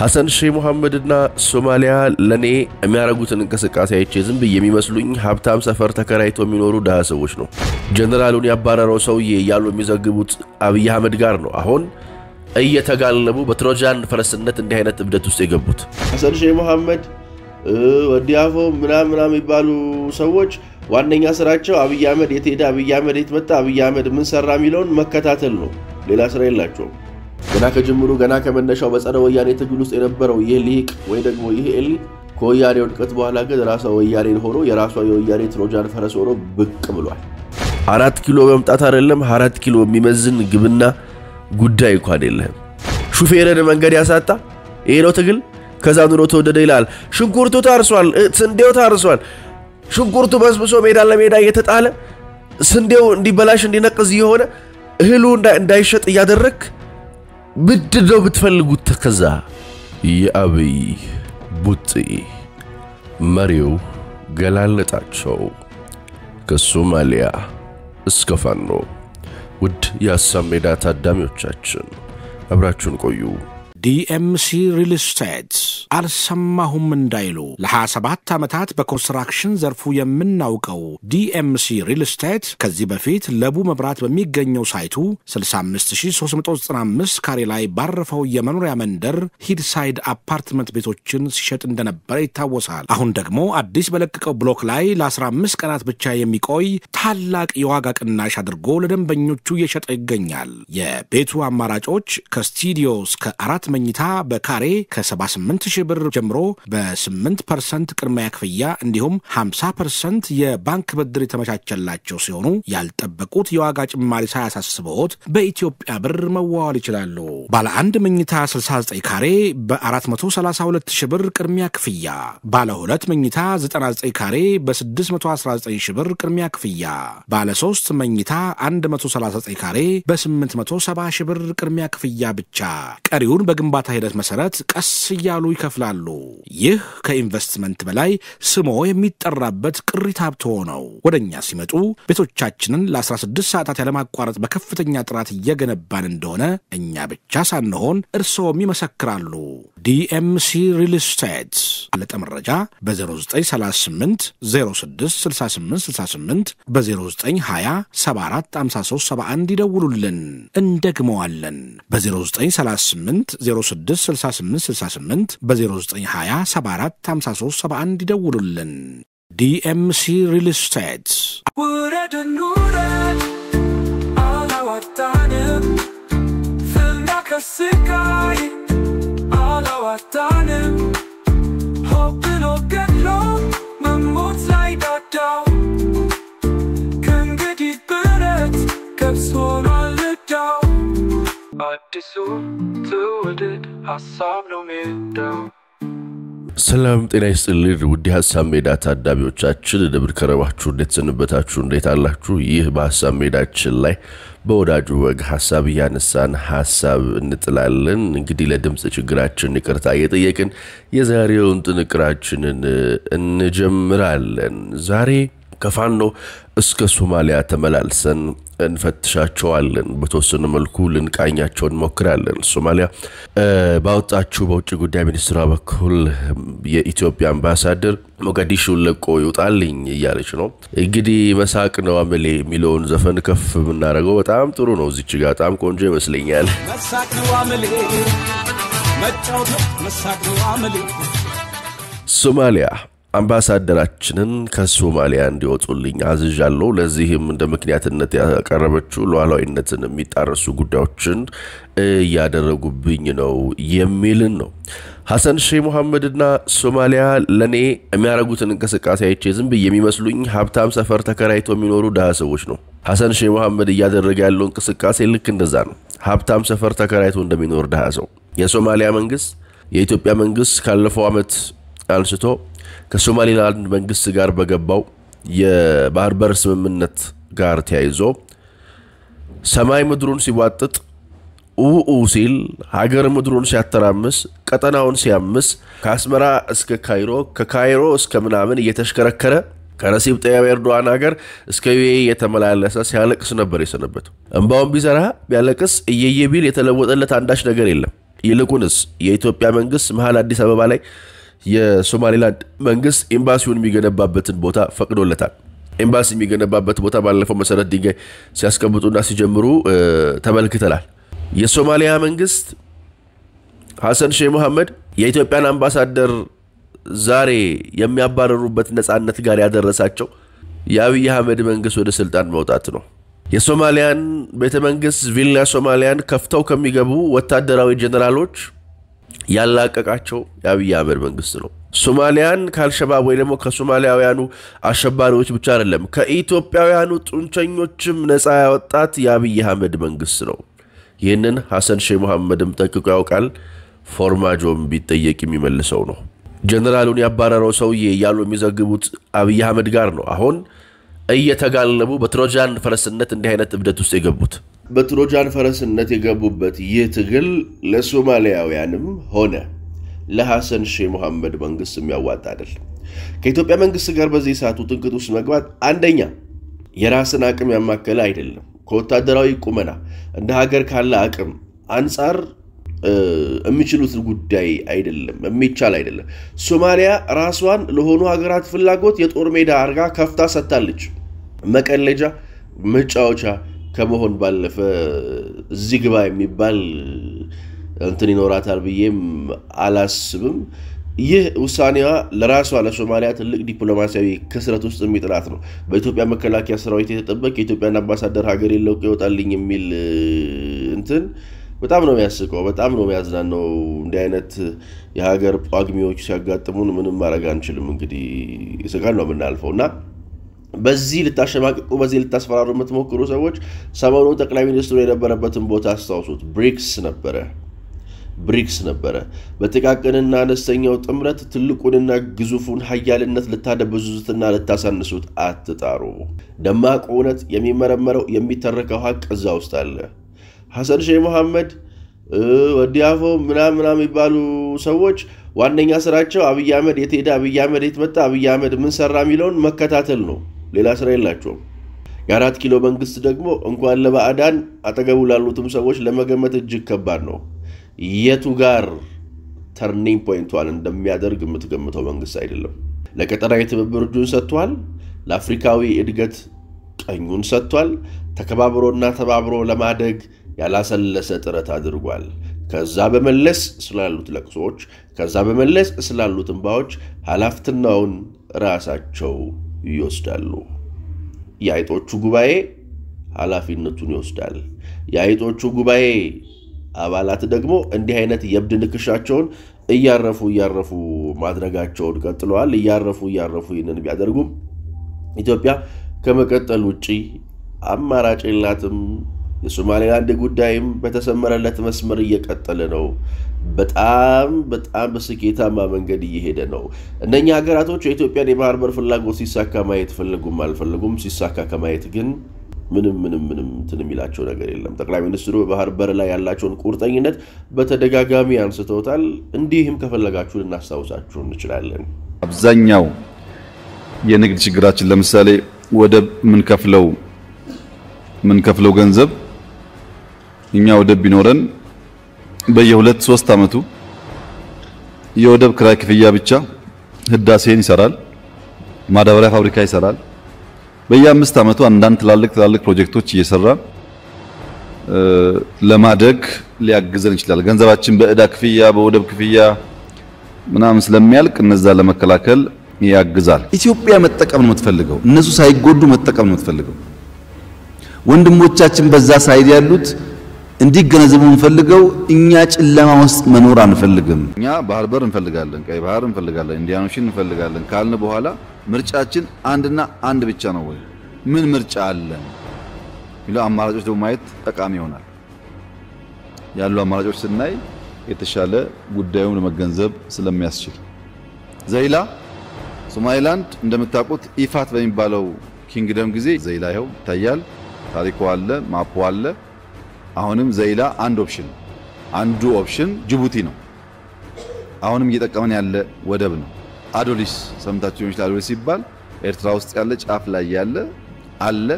ሐሰን ሼህ ሙሐመድና ሶማሊያ ለኔ የሚያደርጉትን እንቅስቃሴ አይቼ ዝም ብዬ የሚመስሉኝ ሀብታም ሰፈር ተከራይቶ የሚኖሩ ድሃ ሰዎች ነው። ጀነራሉን ያባረረው ሰውዬ እያሉ የሚዘግቡት አብይ አህመድ ጋር ነው አሁን እየተጋለቡ በትሮጃን ፈረስነት እንዲህ አይነት እብደት ውስጥ የገቡት። ሐሰን ሼህ ሙሐመድ ወዲያፎ ምናምን ምናምን የሚባሉ ሰዎች ዋነኛ ስራቸው አብይ አህመድ የት ሄደ፣ አብይ አህመድ የት መጣ፣ አብይ አህመድ ምን ሰራ የሚለውን መከታተል ነው። ሌላ ስራ የላቸውም። ገና ከጅምሩ ገና ከመነሻው በጸረ ወያኔ ትግል ውስጥ የነበረው ይህ ሊቅ ወይ ደግሞ ይህ ኤሊ ከወያኔ ውድቀት በኋላ ግን ራሷ ወያኔን ሆኖ የራሷ የወያኔ ትሮጃን ፈረስ ሆኖ ብቅ ብሏል። አራት ኪሎ መምጣት አይደለም አራት ኪሎ የሚመዝን ግብና ጉዳይ እንኳን የለህም። ሹፌርን መንገድ ያሳጣ ይሄ ነው ትግል። ከዛ ኑሮ ተወደደ ይላል። ሽንኩርቱ ታርሷል፣ ስንዴው ታርሷል። ሽንኩርቱ በስብሶ ሜዳ ለሜዳ እየተጣለ ስንዴው እንዲበላሽ እንዲነቅዝ እየሆነ እህሉ እንዳይሸጥ እያደረግክ ምንድን ነው የምትፈልጉት? ተከዛ የአብይ ቡጢ መሪው ገላለጣቸው ከሶማሊያ እስከ ፋኖ። ውድ የአሳብ ሜዳ ታዳሚዎቻችን አብራችሁን ቆዩ። ዲኤምሲ ሪል አልሰማሁም እንዳይሉ ለ27 ዓመታት በኮንስትራክሽን ዘርፉ የምናውቀው ዲኤምሲ ሪል ስቴት ከዚህ በፊት ለቡ መብራት በሚገኘው ሳይቱ 65395 ካሬ ላይ ባረፈው የመኖሪያ መንደር ሂድሳይድ አፓርትመንት ቤቶችን ሲሸጥ እንደነበረ ይታወሳል። አሁን ደግሞ አዲስ በለቀቀው ብሎክ ላይ ለ15 ቀናት ብቻ የሚቆይ ታላቅ የዋጋ ቅናሽ አድርጎ ለደንበኞቹ እየሸጠ ይገኛል። የቤቱ አማራጮች ከስቱዲዮ እስከ አራት መኝታ በካሬ ከ78 ሺህ ብር ጀምሮ በ8 ፐርሰንት ቅድሚያ ክፍያ እንዲሁም 50 ፐርሰንት የባንክ ብድር የተመቻቸላቸው ሲሆኑ ያልጠበቁት የዋጋ ጭማሪ ሳያሳስበዎት በኢትዮጵያ ብር መዋዋል ይችላሉ። ባለ አንድ መኝታ 69 ካሬ በ432 ሺህ ብር ቅድሚያ ክፍያ፣ ባለ ሁለት መኝታ 99 ካሬ በ619 ሺህ ብር ቅድሚያ ክፍያ፣ ባለ ሶስት መኝታ 139 ካሬ በ870 ሺህ ብር ቅድሚያ ክፍያ ብቻ ቀሪውን በ ግንባታ ሂደት መሰረት ቀስ እያሉ ይከፍላሉ። ይህ ከኢንቨስትመንት በላይ ስሞ የሚጠራበት ቅሪት ሀብት ሆነው ወደ እኛ ሲመጡ ቤቶቻችንን ለ16 ሰዓታት ያለማቋረጥ በከፍተኛ ጥራት እየገነባን እንደሆነ እኛ ብቻ ሳንሆን እርስዎም ይመሰክራሉ። ዲኤምሲ ሪል ስቴት አለጠ መረጃ በ0938 066868 በ0920 74 53 71 ይደውሉልን። እንደግመዋለን በ0938 በ066868 በ0920745371 ይደውሉልን። ዲኤምሲ ሪል ስቴት ውረድን ውረድ አላዋጣንም ፍና ከስቃይ አላዋጣንም ሆብሎ ገድሎ መሞት ላይ ዳዳው ከእንግዲህ ብረት ሰላም ጤና ይስጥልን ውድ ሀሳብ ሜዳ ታዳሚዎቻችን፣ እንደምን ከረማችሁ? እንዴት ሰንበታችሁ? እንዴት አላችሁ? ይህ በሀሳብ ሜዳችን ላይ በወዳጁ ወግ ሀሳብ እያነሳን ሀሳብ እንጥላለን። እንግዲህ ለድምፅ ችግራችን ይቅርታ እየጠየቅን የዛሬውን ጥንቅራችንን እንጀምራለን። ዛሬ ከፋኖ እስከ ሶማሊያ ተመላልሰን እንፈትሻቸዋለን። በተወሰነ መልኩ ልንቃኛቸው እንሞክራለን። ሶማሊያ ባወጣችው በውጭ ጉዳይ ሚኒስትሯ በኩል የኢትዮጵያ አምባሳደር ሞጋዲሹን ለቆ ይውጣልኝ እያለች ነው። እንግዲህ መሳቅ ነው አመሌ የሚለውን ዘፈን ከፍ የምናደርገው በጣም ጥሩ ነው። እዚች ጋር በጣም ቆንጆ ይመስለኛል። ሶማሊያ አምባሳደራችንን ከሶማሊያ እንዲወጡልኝ አዝዣለሁ። ለዚህም እንደ ምክንያትነት ያቀረበችው ሉዓላዊነትን የሚጣረሱ ጉዳዮችን እያደረጉብኝ ነው የሚልን ነው። ሐሰን ሼህ ሙሐመድና ሶማሊያ ለእኔ የሚያደርጉትን እንቅስቃሴ አይቼ ዝም ብዬ የሚመስሉኝ ሀብታም ሰፈር ተከራይቶ የሚኖሩ ድሃ ሰዎች ነው። ሐሰን ሼህ ሙሐመድ እያደረገ ያለው እንቅስቃሴ ልክ እንደዛ ነው። ሀብታም ሰፈር ተከራይቶ እንደሚኖር ድሃ ሰው የሶማሊያ መንግስት የኢትዮጵያ መንግስት ካለፈው ዓመት አንስቶ ከሶማሌላንድ መንግስት ጋር በገባው የባህር በር ስምምነት ጋር ተያይዞ ሰማይ ምድሩን ሲቧጥጥ ኡኡ ሲል ሀገር ምድሩን ሲያተራምስ ቀጠናውን ሲያምስ ከአስመራ እስከ ካይሮ ከካይሮ እስከ ምናምን እየተሽከረከረ ከረሲብ ጠያብ ኤርዶዋን ሀገር እስከ ዩ የተመላለሰ ሲያለቅስ ነበር የሰነበት። እምባውን ቢዘራ ቢያለቅስ እየየቢል የተለወጠለት አንዳች ነገር የለም። ይልቁንስ የኢትዮጵያ መንግስት መሀል አዲስ አበባ ላይ የሶማሌላንድ መንግስት ኤምባሲውን የሚገነባበትን ቦታ ፈቅዶለታል። ኤምባሲ የሚገነባበት ቦታ ባለፈው መሰረት ድንጋይ ሲያስቀምጡና ሲጀምሩ ተመልክተናል። የሶማሊያ መንግስት ሐሰን ሼህ መሐመድ የኢትዮጵያን አምባሳደር ዛሬ የሚያባረሩበት ነፃነት ጋር ያደረሳቸው የአብይ አህመድ መንግስት ወደ ስልጣን መውጣት ነው። የሶማሊያን ቤተ መንግስት ቪላ ሶማሊያን ከፍተው ከሚገቡ ወታደራዊ ጀኔራሎች ያላቀቃቸው የአብይ አህመድ መንግስት ነው። ሶማሊያን ከአልሸባብ ወይ ደግሞ ከሶማሊያውያኑ አሸባሪዎች ብቻ አይደለም ከኢትዮጵያውያኑ ጡንቸኞችም ነፃ ያወጣት የአብይ አህመድ መንግስት ነው። ይህንን ሐሰን ሼህ መሐመድም ጠቅቆ ያውቃል። ፎርማጆም ቢጠየቅ የሚመልሰው ነው። ጀነራሉን ያባረረው ሰውዬ እያሉ የሚዘግቡት አብይ አህመድ ጋር ነው። አሁን እየተጋለቡ በትሮጃን ፈረስነት እንዲህ አይነት እብደት ውስጥ የገቡት በትሮጃን ፈረስነት የገቡበት ይህ ትግል ለሶማሊያውያንም ሆነ ለሐሰን ሼህ መሐመድ መንግስት የሚያዋጣ አይደል። ከኢትዮጵያ መንግስት ጋር በዚህ ሰዓቱ ውጥንቅጥ ውስጥ መግባት አንደኛ የራስን አቅም ያማከለ አይደለም። ከወታደራዊ ቁመና እንደ ሀገር ካለ አቅም አንጻር የሚችሉት ጉዳይ አይደለም፣ የሚቻል አይደለም። ሶማሊያ ራሷን ለሆኑ ሀገራት ፍላጎት የጦር ሜዳ አርጋ ከፍታ ሰጥታለች። መቀለጃ፣ መጫወቻ ከመሆን ባለፈ እዚህ ግባ የሚባል እንትን ይኖራታል ብዬም አላስብም። ይህ ውሳኔዋ ለራሷ ለሶማሊያ ትልቅ ዲፕሎማሲያዊ ክስረት ውስጥ የሚጥላት ነው። በኢትዮጵያ መከላከያ ሰራዊት የተጠበቅ የኢትዮጵያን አምባሳደር ሀገር የለው ይወጣልኝ የሚል እንትን በጣም ነው የሚያስቀው፣ በጣም ነው የሚያዝናነው። እንዲህ አይነት የሀገር ጳጉሜዎች ሲያጋጥሙን ምንም ማድረግ አንችልም። እንግዲህ ስቃን ነው የምናልፈው እና በዚህ ልታሸማቅቁ በዚህ ልታስፈራሩ የምትሞክሩ ሰዎች ሰሞኑ ጠቅላይ ሚኒስትሩ የነበረበትን ቦታ አስታውሱት። ብሪክስ ነበረ ብሪክስ ነበረ። በጥቃቅንና አነስተኛው ጥምረት ትልቁንና ግዙፉን ሀያልነት ልታደበዙትና ልታሳንሱት አትጣሩ። ደማቅ እውነት የሚመረመረው የሚተረከው ሀቅ እዛ ውስጥ አለ። ሐሰን ሼህ መሐመድ ወዲያፎ ምናምን ምናምን የሚባሉ ሰዎች ዋነኛ ስራቸው አብይ አህመድ የት ሄደ፣ አብይ አህመድ የት መጣ፣ አብይ አህመድ ምን ሰራ የሚለውን መከታተል ነው። ሌላ ስራ የላቸውም። የአራት ኪሎ መንግስት ደግሞ እንኳን ለባዕዳን አጠገቡ ላሉትም ሰዎች ለመገመት እጅግ ከባድ ነው። የቱ ጋር ተርኒንግ ፖይንቷን እንደሚያደርግ የምትገምተው መንግስት አይደለም። ለቀጠናዊ ትብብር እጁን ሰጥቷል። ለአፍሪካዊ እድገት ቀኙን ሰጥቷል። ተከባብሮና ተባብሮ ለማደግ ያላሰለሰ ጥረት አድርጓል። ከዛ በመለስ ስላሉት ለቅሶዎች፣ ከዛ በመለስ ስላሉት እንባዎች ኃላፊትናውን ራሳቸው ይወስዳሉ። የአይጦቹ ጉባኤ ኃላፊነቱን ይወስዳል። የአይጦቹ ጉባኤ አባላት ደግሞ እንዲህ አይነት የእብድ ንክሻቸውን እያረፉ እያረፉ ማድረጋቸውን ቀጥለዋል። እያረፉ እያረፉ ይህንን ቢያደርጉም ኢትዮጵያ ከመቀጠል ውጪ አማራጭ የላትም። የሶማሌላንድ ጉዳይም በተሰመረለት መስመር እየቀጠለ ነው። በጣም በጣም በስኬታማ መንገድ እየሄደ ነው። እነኛ ሀገራቶች የኢትዮጵያን የባህር በር ፍላጎት ሲሳካ ማየት ፈለጉም አልፈለጉም፣ ሲሳካ ከማየት ግን ምንም ምንም ምንም እንትን የሚላቸው ነገር የለም። ጠቅላይ ሚኒስትሩ በባህር በር ላይ ያላቸውን ቁርጠኝነት በተደጋጋሚ አንስተውታል። እንዲህም ከፈለጋችሁ ልናስታውሳችሁ እንችላለን። አብዛኛው የንግድ ችግራችን ለምሳሌ ወደብ ምንከፍለው ምንከፍለው ገንዘብ እኛ ወደብ ቢኖረን በየሁለት ሶስት አመቱ የወደብ ክራይ ክፍያ ብቻ ህዳሴን ይሰራል፣ ማዳበሪያ ፋብሪካ ይሰራል። በየአምስት አመቱ አንዳንድ ትላልቅ ትላልቅ ፕሮጀክቶች እየሰራ ለማደግ ሊያግዘን ይችላል። ገንዘባችን በእዳ ክፍያ በወደብ ክፍያ ምናምን ስለሚያልቅ እነዛ ለመከላከል ያግዛል። ኢትዮጵያ መጠቀም ነው የምትፈልገው። እነሱ ሳይጎዱ መጠቀም ነው የምትፈልገው። ወንድሞቻችን በዛ ሳይድ ያሉት እንዲገነዘቡ የምንፈልገው እኛ ጨለማ ውስጥ መኖር አንፈልግም። እኛ ባህር በር እንፈልጋለን፣ ቀይ ባህር እንፈልጋለን፣ እንዲያኖችን እንፈልጋለን ካልን በኋላ ምርጫችን አንድና አንድ ብቻ ነው ወይ? ምን ምርጫ አለን? የሚለው አማራጮች ደግሞ ማየት ጠቃሚ ይሆናል። ያሉ አማራጮች ስናይ የተሻለ ጉዳዩን ለመገንዘብ ስለሚያስችል ዘይላ ሶማሊላንድ እንደምታውቁት ኢፋት በሚባለው ኪንግደም ጊዜ ዘይላ ይኸው ይታያል። ታሪኩ አለ፣ ማፑ አለ። አሁንም ዘይላ አንድ ኦፕሽን አንዱ ኦፕሽን ጅቡቲ ነው። አሁንም እየጠቀመን ያለ ወደብ ነው። አዶሊስ ሰምታችሁ ይችላል። አዶሊስ ሲባል ኤርትራ ውስጥ ያለ ጫፍ ላይ ያለ አለ።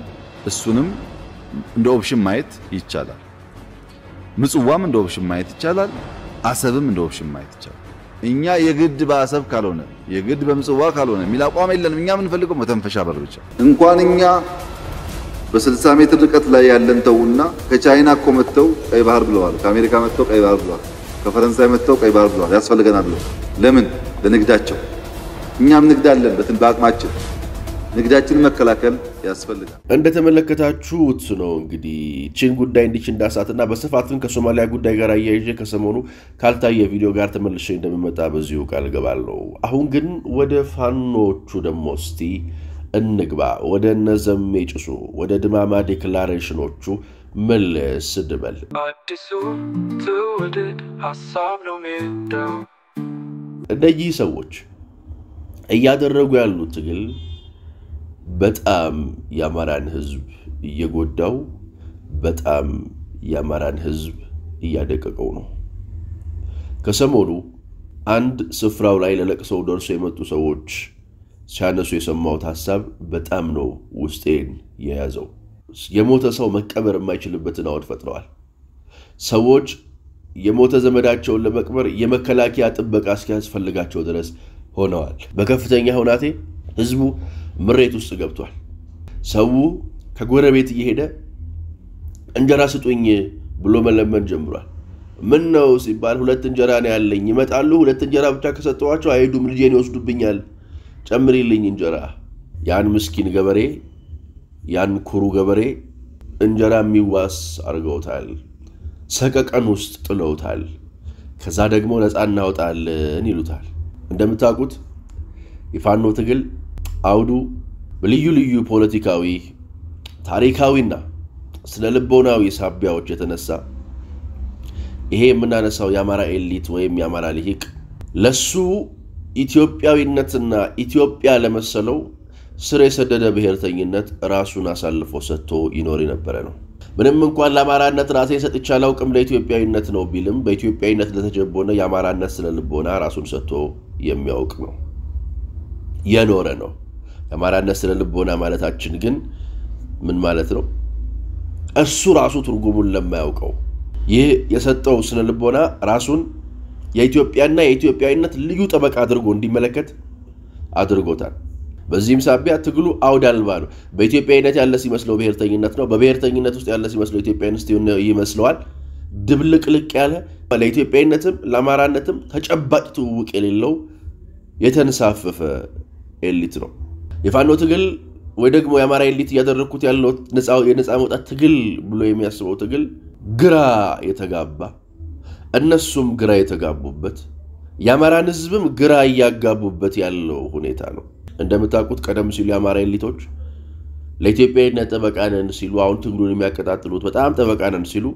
እሱንም እንደ ኦፕሽን ማየት ይቻላል። ምጽዋም እንደ ኦፕሽን ማየት ይቻላል። አሰብም እንደ ኦፕሽን ማየት ይቻላል። እኛ የግድ በአሰብ ካልሆነ የግድ በምጽዋ ካልሆነ የሚል አቋም የለንም። እኛ የምንፈልገው መተንፈሻ በር ብቻ እንኳን እኛ በ60 ሜትር ርቀት ላይ ያለን ተውና ከቻይና እኮ መጥተው ቀይ ባህር ብለዋል። ከአሜሪካ መጥተው ቀይ ባህር ብለዋል። ከፈረንሳይ መጥተው ቀይ ባህር ብለዋል። ያስፈልገናል ብለው ለምን ለንግዳቸው። እኛም ንግድ አለን በትን በአቅማችን ንግዳችን መከላከል ያስፈልጋል። እንደተመለከታችሁት ነው እንግዲህ ቺን ጉዳይ እንዲች እንዳሳትና በስፋትም ከሶማሊያ ጉዳይ ጋር አያይዤ ከሰሞኑ ካልታየ ቪዲዮ ጋር ተመልሼ እንደምመጣ በዚሁ ቃል ገባለሁ። አሁን ግን ወደ ፋኖቹ ደግሞ እስቲ እንግባ። ወደ እነዘም ጭሱ ወደ ድማማ ዲክላሬሽኖቹ መለስ እንበል። አዲሱ ትውልድ ሀሳብ ነው ሜዳው። እነዚህ ሰዎች እያደረጉ ያሉት ትግል በጣም የአማራን ህዝብ እየጎዳው፣ በጣም የአማራን ህዝብ እያደቀቀው ነው። ከሰሞኑ አንድ ስፍራው ላይ ለለቅሰው ደርሶ የመጡ ሰዎች ሲያነሱ የሰማሁት ሀሳብ በጣም ነው ውስጤን የያዘው። የሞተ ሰው መቀበር የማይችልበትን አውድ ፈጥረዋል። ሰዎች የሞተ ዘመዳቸውን ለመቅበር የመከላከያ ጥበቃ እስኪያስፈልጋቸው ድረስ ሆነዋል። በከፍተኛ ሁናቴ ህዝቡ ምሬት ውስጥ ገብቷል። ሰው ከጎረቤት እየሄደ እንጀራ ስጡኝ ብሎ መለመን ጀምሯል። ምን ነው ሲባል ሁለት እንጀራ ነው ያለኝ፣ ይመጣሉ። ሁለት እንጀራ ብቻ ከሰጠዋቸው አይሄዱም፣ ልጄን ይወስዱብኛል ጨምሪልኝ እንጀራ። ያን ምስኪን ገበሬ፣ ያን ኩሩ ገበሬ እንጀራ የሚዋስ አድርገውታል። ሰቀቀን ውስጥ ጥለውታል። ከዛ ደግሞ ነፃ እናወጣለን ይሉታል። እንደምታውቁት የፋኖ ትግል አውዱ በልዩ ልዩ ፖለቲካዊ፣ ታሪካዊና ስነ ልቦናዊ ሳቢያዎች የተነሳ ይሄ የምናነሳው የአማራ ኤሊት ወይም የአማራ ልሂቅ ለሱ ኢትዮጵያዊነትና ኢትዮጵያ ለመሰለው ስር የሰደደ ብሔርተኝነት ራሱን አሳልፎ ሰጥቶ ይኖር የነበረ ነው። ምንም እንኳን ለአማራነት ራሴን ሰጥቼ አላውቅም ለኢትዮጵያዊነት ነው ቢልም በኢትዮጵያዊነት ለተጀቦነ የአማራነት ስነልቦና ራሱን ሰጥቶ የሚያውቅ ነው፣ የኖረ ነው። የአማራነት ስነልቦና ማለታችን ግን ምን ማለት ነው? እሱ ራሱ ትርጉሙን ለማያውቀው ይህ የሰጠው ልቦና ራሱን የኢትዮጵያና የኢትዮጵያዊነት ልዩ ጠበቃ አድርጎ እንዲመለከት አድርጎታል። በዚህም ሳቢያ ትግሉ አውድ አልባ ነው። በኢትዮጵያዊነት ያለ ሲመስለው ብሔርተኝነት ነው። በብሔርተኝነት ውስጥ ያለ ሲመስለው ኢትዮጵያዊነት ይመስለዋል። ድብልቅልቅ ያለ ለኢትዮጵያዊነትም ለአማራነትም ተጨባጭ ትውውቅ የሌለው የተንሳፈፈ ኤሊት ነው። የፋኖ ትግል ወይ ደግሞ የአማራ ኤሊት እያደረግኩት ያለው የነፃ መውጣት ትግል ብሎ የሚያስበው ትግል ግራ የተጋባ እነሱም ግራ የተጋቡበት የአማራን ህዝብም ግራ እያጋቡበት ያለው ሁኔታ ነው። እንደምታውቁት ቀደም ሲሉ የአማራ ኤሊቶች ለኢትዮጵያዊነት ጠበቃ ሲሉ አሁን ትግሉን የሚያቀጣጥሉት በጣም ጠበቃነን ሲሉ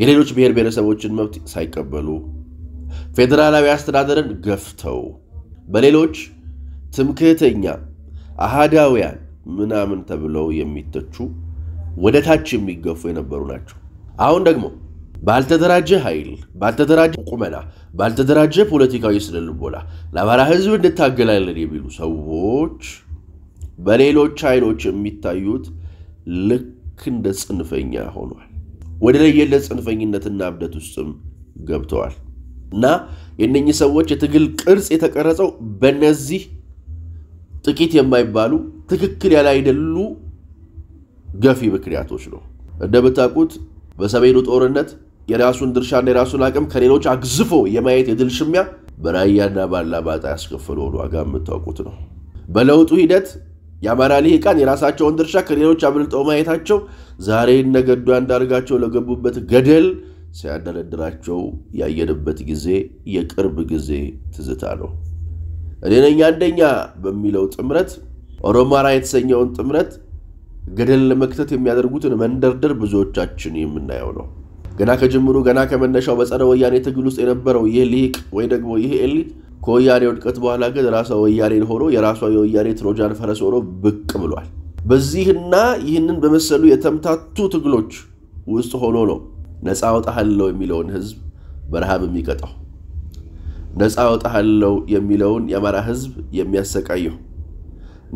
የሌሎች ብሔር ብሔረሰቦችን መብት ሳይቀበሉ ፌዴራላዊ አስተዳደርን ገፍተው በሌሎች ትምክህተኛ አህዳውያን ምናምን ተብለው የሚተቹ ወደ ታች የሚገፉ የነበሩ ናቸው። አሁን ደግሞ ባልተደራጀ ኃይል፣ ባልተደራጀ ቁመና፣ ባልተደራጀ ፖለቲካዊ ስነልቦና ለአማራ ህዝብ እንታገላለን የሚሉ ሰዎች በሌሎች ኃይሎች የሚታዩት ልክ እንደ ጽንፈኛ ሆኗል። ወደ ለየለት ጽንፈኝነትና እብደት ውስጥም ገብተዋል እና የእነኚህ ሰዎች የትግል ቅርጽ የተቀረጸው በነዚህ ጥቂት የማይባሉ ትክክል ያላይደሉ ገፊ ምክንያቶች ነው። እንደምታውቁት በሰሜኑ ጦርነት የራሱን ድርሻና የራሱን አቅም ከሌሎች አግዝፎ የማየት የድል ሽሚያ በራያና ባላባጣ ያስከፈለ ዋጋ የምታውቁት ነው። በለውጡ ሂደት የአማራ ልሂቃን የራሳቸውን ድርሻ ከሌሎች አብልጠው ማየታቸው ዛሬ ነገዱ ገዱ አንዳርጋቸው ለገቡበት ገደል ሲያደረድራቸው ያየንበት ጊዜ የቅርብ ጊዜ ትዝታ ነው። እኔ ነኝ አንደኛ በሚለው ጥምረት ኦሮማራ የተሰኘውን ጥምረት ገደል ለመክተት የሚያደርጉትን መንደርደር ብዙዎቻችን የምናየው ነው። ገና ከጅምሩ ገና ከመነሻው በጸረ ወያኔ ትግል ውስጥ የነበረው ይህ ሊቅ ወይ ደግሞ ይህ ኤሊት ከወያኔ ውድቀት በኋላ ግን ራሷ ወያኔን ሆኖ የራሷ የወያኔ ትሮጃን ፈረስ ሆኖ ብቅ ብሏል። በዚህና ይህንን በመሰሉ የተምታቱ ትግሎች ውስጥ ሆኖ ነው ነፃ አወጣሃለሁ የሚለውን ህዝብ በረሃብ የሚቀጣው፣ ነፃ አወጣሃለሁ የሚለውን የአማራ ህዝብ የሚያሰቃየው፣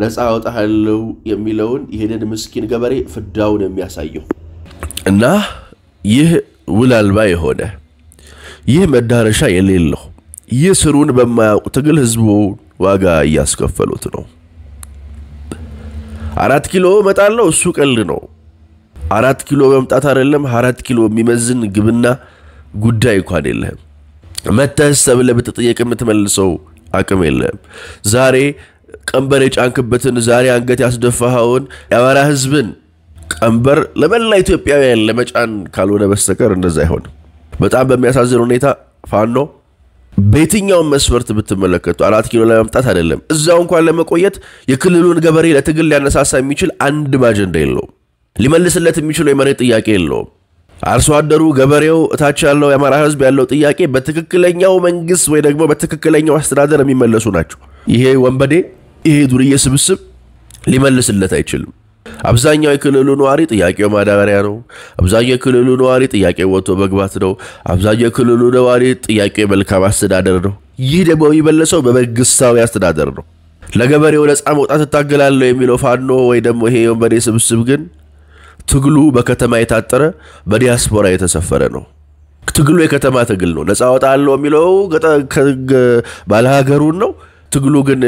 ነፃ አወጣሃለሁ የሚለውን ይህንን ምስኪን ገበሬ ፍዳውን የሚያሳየው እና ይህ ውል አልባ የሆነ ይህ መዳረሻ የሌለው ይህ ስሩን በማያውቅ ትግል ህዝቡ ዋጋ እያስከፈሉት ነው። አራት ኪሎ እመጣለሁ እሱ ቀልድ ነው። አራት ኪሎ መምጣት አይደለም አራት ኪሎ የሚመዝን ግብና ጉዳይ እንኳን የለህም። መተህስ ተብለህ ብትጠየቅ የምትመልሰው አቅም የለህም። ዛሬ ቀንበር የጫንክበትን ዛሬ አንገት ያስደፋኸውን የአማራ ህዝብን ቀንበር ለመላ ኢትዮጵያውያን ለመጫን ካልሆነ በስተቀር እንደዛ አይሆንም። በጣም በሚያሳዝን ሁኔታ ፋኖ በየትኛውን መስፈርት ብትመለከቱ አራት ኪሎ ለመምጣት አይደለም እዛው እንኳን ለመቆየት የክልሉን ገበሬ ለትግል ሊያነሳሳ የሚችል አንድም አጀንዳ የለውም። ሊመልስለት የሚችለው የመሬት ጥያቄ የለውም። አርሶ አደሩ፣ ገበሬው፣ እታች ያለው የአማራ ህዝብ ያለው ጥያቄ በትክክለኛው መንግስት ወይ ደግሞ በትክክለኛው አስተዳደር የሚመለሱ ናቸው። ይሄ ወንበዴ ይሄ ዱርዬ ስብስብ ሊመልስለት አይችልም። አብዛኛው የክልሉ ነዋሪ ጥያቄው ማዳበሪያ ነው። አብዛኛው የክልሉ ነዋሪ ጥያቄ ወጥቶ መግባት ነው። አብዛኛው የክልሉ ነዋሪ ጥያቄው የመልካም አስተዳደር ነው። ይህ ደግሞ የሚመለሰው በመንግስታዊ አስተዳደር ነው። ለገበሬው ነፃ መውጣት እታገላለሁ የሚለው ፋኖ ወይ ደግሞ ይሄ የወንበዴ ስብስብ ግን ትግሉ በከተማ የታጠረ በዲያስፖራ የተሰፈረ ነው። ትግሉ የከተማ ትግል ነው። ነፃ ወጣለሁ የሚለው ባለሀገሩን ነው። ትግሉ ግን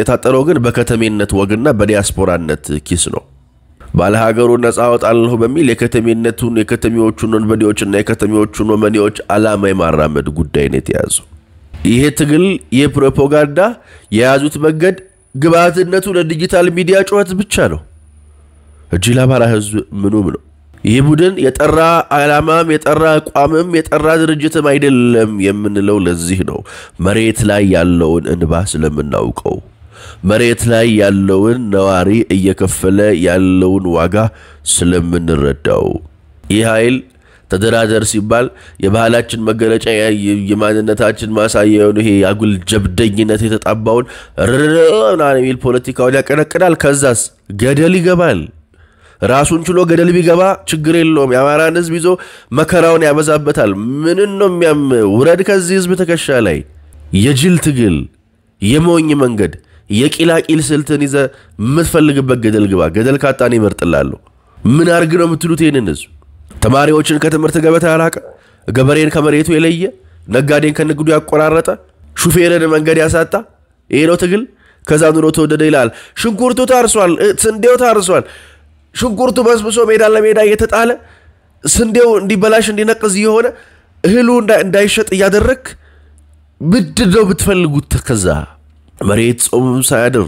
የታጠረው ግን በከተሜነት ወግና በዲያስፖራነት ኪስ ነው። ባለሀገሩን ነፃ ነጻ አወጣለሁ በሚል የከተሜነቱን የከተሜዎቹን ወንበዴዎችና የከተሜዎቹን ወመኔዎች ዓላማ የማራመድ ጉዳይ ነው የተያዙ። ይሄ ትግል፣ ይህ ፕሮፓጋንዳ የያዙት መንገድ ግብአትነቱ ለዲጂታል ሚዲያ ጩኸት ብቻ ነው እጅ ለአማራ ህዝብ ምኑም ነው። ይህ ቡድን የጠራ ዓላማም የጠራ አቋምም የጠራ ድርጅትም አይደለም የምንለው ለዚህ ነው። መሬት ላይ ያለውን እንባ ስለምናውቀው መሬት ላይ ያለውን ነዋሪ እየከፈለ ያለውን ዋጋ ስለምንረዳው ይህ ኃይል ተደራደር ሲባል የባህላችን መገለጫ የማንነታችን ማሳያ የሆኑ ይሄ አጉል ጀብደኝነት የተጣባውን ርና የሚል ፖለቲካውን ያቀነቅናል። ከዛስ ገደል ይገባል። ራሱን ችሎ ገደል ቢገባ ችግር የለውም። የአማራን ህዝብ ይዞ መከራውን ያበዛበታል። ምንን ነው የሚያም? ውረድ ከዚህ ህዝብ ትከሻ ላይ። የጅል ትግል፣ የሞኝ መንገድ የቂላቂል ስልትን ይዘ የምትፈልግበት ገደል ግባ። ገደል ካጣን ይመርጥላሉ። ምን አርግ ነው የምትሉት? ይህንን ህዝብ ተማሪዎችን ከትምህርት ገበታ ያራቀ፣ ገበሬን ከመሬቱ የለየ፣ ነጋዴን ከንግዱ ያቆራረጠ፣ ሹፌርን መንገድ ያሳጣ፣ ይሄ ነው ትግል። ከዛ ኑሮ ተወደደ ይላል። ሽንኩርቱ ታርሷል፣ ስንዴው ታርሷል። ሽንኩርቱ በስብሶ ሜዳ ለሜዳ እየተጣለ ስንዴው እንዲበላሽ እንዲነቅዝ እየሆነ እህሉ እንዳይሸጥ እያደረግ ምንድን ነው የምትፈልጉት ከዛ መሬት ጾምም ሳያድር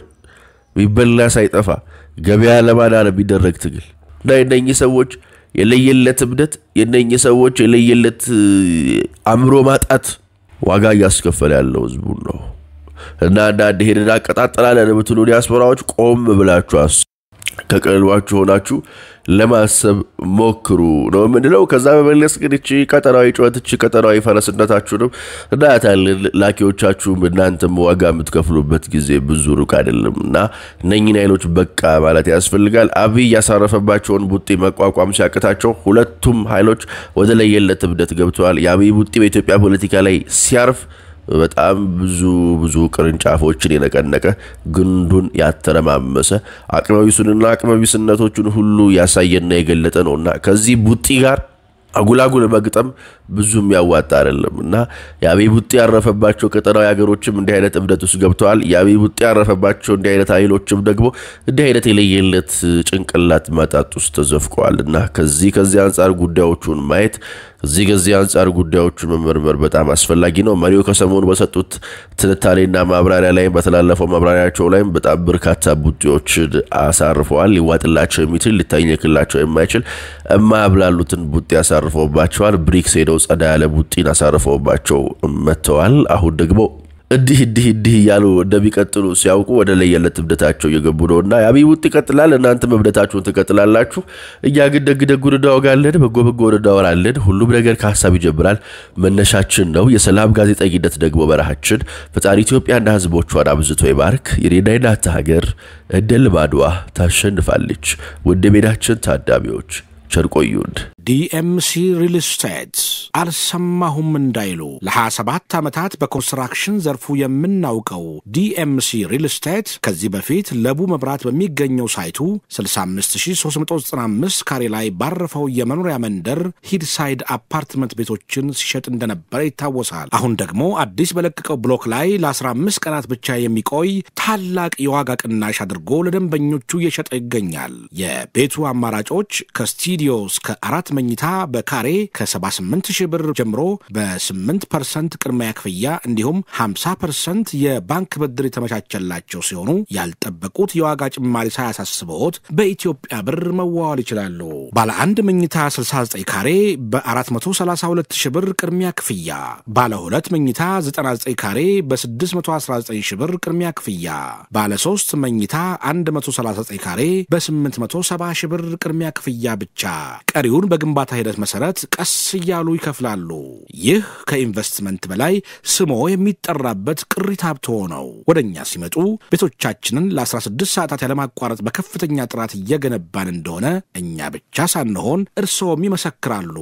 ቢበላ ሳይጠፋ ገበያ ለማዳረ የሚደረግ ትግል እና የነኚህ ሰዎች የለየለት እምነት የነኚህ ሰዎች የለየለት አእምሮ ማጣት ዋጋ እያስከፈለ ያለው ህዝቡን ነው እና አንዳንድ ይሄንን አቀጣጠላለን የምትሉ ዲያስፖራዎች ቆም ብላችሁ ከቀልባችሁ ሆናችሁ ለማሰብ ሞክሩ ነው የምንለው። ከዛ በመለስ ግን እቺ ቀጠናዊ ጩኸት፣ እቺ ቀጠናዊ ፈረስነታችሁንም እናያታለን። ላኪዎቻችሁም እናንተም ዋጋ የምትከፍሉበት ጊዜ ብዙ ሩቅ አይደለም እና እነኝን ኃይሎች በቃ ማለት ያስፈልጋል። አብይ ያሳረፈባቸውን ቡጢ መቋቋም ሲያቅታቸው ሁለቱም ኃይሎች ወደ ለየለት እብደት ገብተዋል። የአብይ ቡጢ በኢትዮጵያ ፖለቲካ ላይ ሲያርፍ በጣም ብዙ ብዙ ቅርንጫፎችን የነቀነቀ ግንዱን ያተረማመሰ አቅመቢሱንና አቅመቢስነቶቹን ሁሉ ያሳየና የገለጠ ነውና ከዚህ ቡጢ ጋር አጉላጉል መግጠም ብዙም ያዋጣ አይደለም እና የአብይ ቡጢ ያረፈባቸው ቀጠናዊ ሀገሮችም እንዲህ አይነት እብደት ውስጥ ገብተዋል። የአብይ ቡጢ ያረፈባቸው እንዲህ አይነት ኃይሎችም ደግሞ እንዲህ አይነት የለየለት ጭንቅላት መጣጥ ውስጥ ተዘፍቀዋል እና ከዚህ ከዚህ አንጻር ጉዳዮቹን ማየት እዚህ ከዚህ አንጻር ጉዳዮቹን መመርመር በጣም አስፈላጊ ነው። መሪው ከሰሞኑ በሰጡት ትንታኔና ማብራሪያ ላይም በተላለፈው ማብራሪያቸው ላይም በጣም በርካታ ቡጢዎችን አሳርፈዋል። ሊዋጥላቸው የሚችል ሊታኘክላቸው የማይችል እማያብላሉትን ቡጢ አሳርፈውባቸዋል። ብሪክስ ሄደው ጸዳ ያለ ቡጤን አሳርፈውባቸው መጥተዋል። አሁን ደግሞ እንዲህ እንዲህ እንዲህ እያሉ እንደሚቀጥሉ ሲያውቁ ወደ ለየለት እብደታቸው እየገቡ ነው እና የአብይ ውጥ ይቀጥላል። እናንተም እምነታችሁን ትቀጥላላችሁ። እኛ ግን ደግ ደጉን እናወጋለን፣ በጎ በጎን እናወራለን። ሁሉም ነገር ከሀሳብ ይጀምራል። መነሻችን ነው። የሰላም ጋዜጠኝነት ደግሞ በረሃችን። ፈጣሪ ኢትዮጵያና ሕዝቦቿን አብዝቶ ይባርክ። የኔና የናንተ ሀገር እንደ ልማዷ ታሸንፋለች። ውድ ቤዳችን ታዳሚዎች ቸርቆዩን ዲኤምሲ ሪል ስቴትስ አልሰማሁም እንዳይሉ ለ27 ዓመታት በኮንስትራክሽን ዘርፉ የምናውቀው ዲኤምሲ ሪል ስቴት ከዚህ በፊት ለቡ መብራት በሚገኘው ሳይቱ 65395 ካሬ ላይ ባረፈው የመኖሪያ መንደር ሂድሳይድ አፓርትመንት ቤቶችን ሲሸጥ እንደነበረ ይታወሳል። አሁን ደግሞ አዲስ በለቀቀው ብሎክ ላይ ለ15 ቀናት ብቻ የሚቆይ ታላቅ የዋጋ ቅናሽ አድርጎ ለደንበኞቹ እየሸጠ ይገኛል። የቤቱ አማራጮች ከስቱዲዮ እስከ አራት መኝታ በካሬ ከ78 ሺህ ብር ጀምሮ በ8 ፐርሰንት ቅድሚያ ክፍያ እንዲሁም 50 ፐርሰንት የባንክ ብድር የተመቻቸላቸው ሲሆኑ ያልጠበቁት የዋጋ ጭማሪ ሳያሳስበዎት በኢትዮጵያ ብር መዋዋል ይችላሉ። ባለ አንድ መኝታ 69 ካሬ በ432 ሺህ ብር ቅድሚያ ክፍያ፣ ባለ ሁለት መኝታ 99 ካሬ በ619 ሺህ ብር ቅድሚያ ክፍያ፣ ባለ ሶስት መኝታ 139 ካሬ በ870 ሺህ ብር ቅድሚያ ክፍያ ብቻ። ቀሪውን በግንባታ ሂደት መሰረት ቀስ እያሉ ይከ ይከፍላሉ። ይህ ከኢንቨስትመንት በላይ ስሞ የሚጠራበት ቅሪት ሀብቶ ነው። ወደ እኛ ሲመጡ ቤቶቻችንን ለ16 ሰዓታት ያለማቋረጥ በከፍተኛ ጥራት እየገነባን እንደሆነ እኛ ብቻ ሳንሆን እርስዎም ይመሰክራሉ።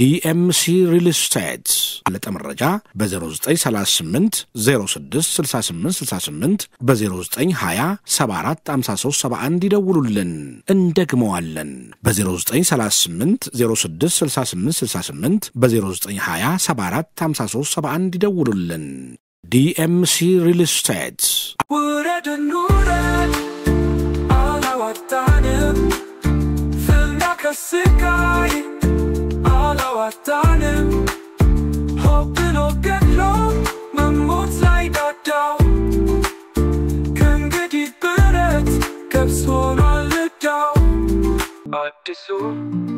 ዲኤምሲ ሪል ስቴት አለጠ መረጃ በ0938 066868 በ0920745371 ይደውሉልን። እንደግመዋለን። በ0938 066868 በ0920745371 ይደውሉልን። ዲኤምሲ ሪል ስቴት ውረድ አላዋጣንም ፍና አላዋጣንም ሆፕን ገድሎ መሞት ላይ ዳዳው ከእንግዲህ ብረት ገብስ ሆኗል አዲሱ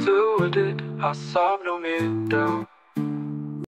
ትውልድ ሀሳብ ነው ሜዳው